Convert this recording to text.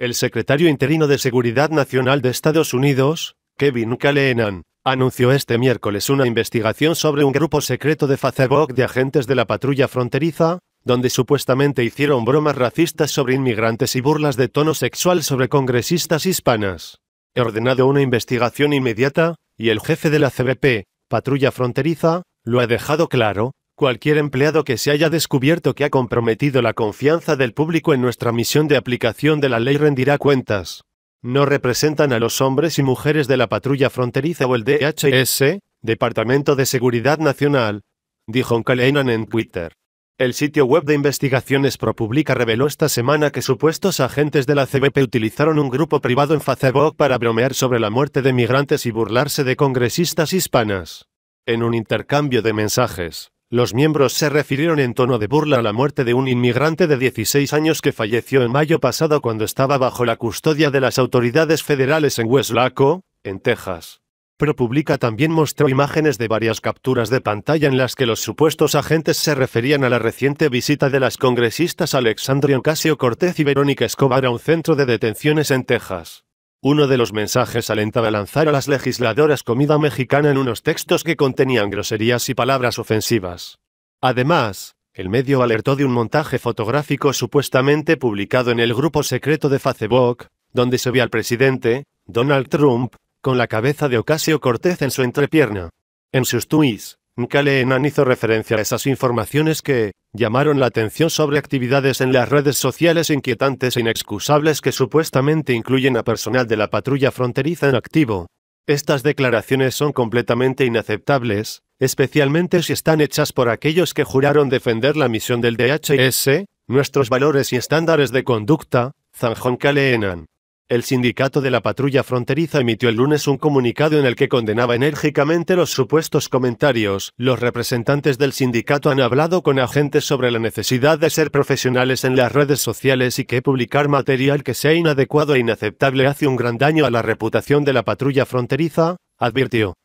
El secretario interino de Seguridad Nacional de Estados Unidos, Kevin Kalenan, anunció este miércoles una investigación sobre un grupo secreto de Facebook de agentes de la patrulla fronteriza, donde supuestamente hicieron bromas racistas sobre inmigrantes y burlas de tono sexual sobre congresistas hispanas. He ordenado una investigación inmediata, y el jefe de la CBP, patrulla fronteriza, lo ha dejado claro, Cualquier empleado que se haya descubierto que ha comprometido la confianza del público en nuestra misión de aplicación de la ley rendirá cuentas. No representan a los hombres y mujeres de la patrulla fronteriza o el DHS, Departamento de Seguridad Nacional, dijo en Twitter. El sitio web de investigaciones ProPublica reveló esta semana que supuestos agentes de la CBP utilizaron un grupo privado en Facebook para bromear sobre la muerte de migrantes y burlarse de congresistas hispanas. En un intercambio de mensajes, los miembros se refirieron en tono de burla a la muerte de un inmigrante de 16 años que falleció en mayo pasado cuando estaba bajo la custodia de las autoridades federales en Westlaco, en Texas. ProPublica también mostró imágenes de varias capturas de pantalla en las que los supuestos agentes se referían a la reciente visita de las congresistas Alexandria Ocasio Cortez y Verónica Escobar a un centro de detenciones en Texas. Uno de los mensajes alentaba a lanzar a las legisladoras comida mexicana en unos textos que contenían groserías y palabras ofensivas. Además, el medio alertó de un montaje fotográfico supuestamente publicado en el grupo secreto de Facebook, donde se vio al presidente, Donald Trump, con la cabeza de Ocasio Cortez en su entrepierna. En sus tweets, Kalenan hizo referencia a esas informaciones que llamaron la atención sobre actividades en las redes sociales inquietantes e inexcusables que supuestamente incluyen a personal de la patrulla fronteriza en activo. Estas declaraciones son completamente inaceptables, especialmente si están hechas por aquellos que juraron defender la misión del DHS, nuestros valores y estándares de conducta, Zanjón el sindicato de la patrulla fronteriza emitió el lunes un comunicado en el que condenaba enérgicamente los supuestos comentarios. Los representantes del sindicato han hablado con agentes sobre la necesidad de ser profesionales en las redes sociales y que publicar material que sea inadecuado e inaceptable hace un gran daño a la reputación de la patrulla fronteriza, advirtió.